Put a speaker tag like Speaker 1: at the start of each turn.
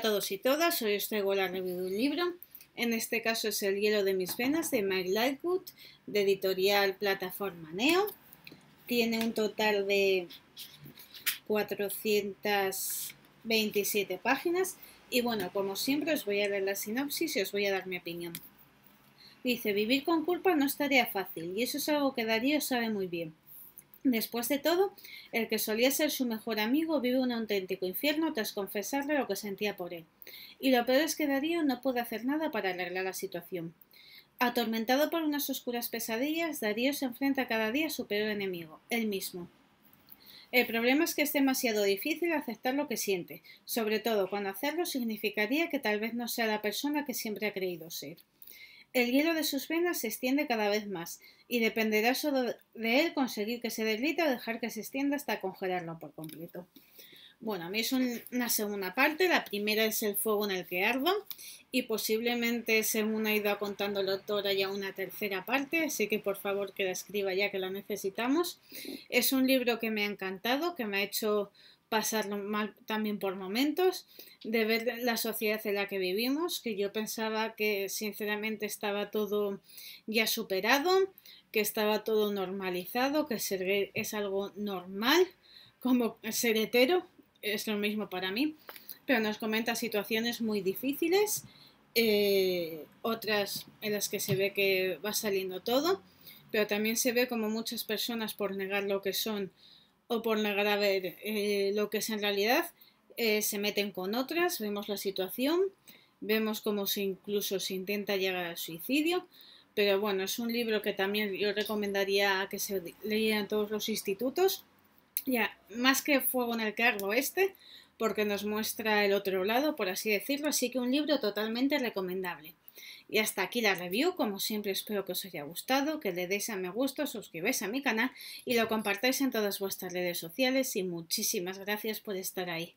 Speaker 1: todos y todas, hoy os traigo la review de un libro. En este caso es El hielo de mis venas de Mike Lightwood, de editorial Plataforma Neo. Tiene un total de 427 páginas. Y bueno, como siempre, os voy a leer la sinopsis y os voy a dar mi opinión. Dice: Vivir con culpa no estaría fácil, y eso es algo que Darío sabe muy bien. Después de todo, el que solía ser su mejor amigo vive un auténtico infierno tras confesarle lo que sentía por él. Y lo peor es que Darío no puede hacer nada para arreglar la situación. Atormentado por unas oscuras pesadillas, Darío se enfrenta cada día a su peor enemigo, él mismo. El problema es que es demasiado difícil aceptar lo que siente, sobre todo cuando hacerlo significaría que tal vez no sea la persona que siempre ha creído ser. El hielo de sus venas se extiende cada vez más, y dependerá solo de él conseguir que se derrita o dejar que se extienda hasta congelarlo por completo. Bueno, a mí es una segunda parte. La primera es el fuego en el que ardo y posiblemente según ha ido contando el autor haya una tercera parte, así que por favor que la escriba ya que la necesitamos. Es un libro que me ha encantado, que me ha hecho pasarlo mal también por momentos, de ver la sociedad en la que vivimos, que yo pensaba que sinceramente estaba todo ya superado, que estaba todo normalizado, que ser es algo normal, como ser hetero, es lo mismo para mí, pero nos comenta situaciones muy difíciles, eh, otras en las que se ve que va saliendo todo, pero también se ve como muchas personas por negar lo que son, o por negar a ver eh, lo que es en realidad, eh, se meten con otras, vemos la situación, vemos cómo incluso se intenta llegar al suicidio, pero bueno, es un libro que también yo recomendaría que se en todos los institutos, ya, más que Fuego en el Cargo este, porque nos muestra el otro lado, por así decirlo, así que un libro totalmente recomendable. Y hasta aquí la review, como siempre espero que os haya gustado, que le deis a me gusta, suscribáis a mi canal y lo compartáis en todas vuestras redes sociales y muchísimas gracias por estar ahí.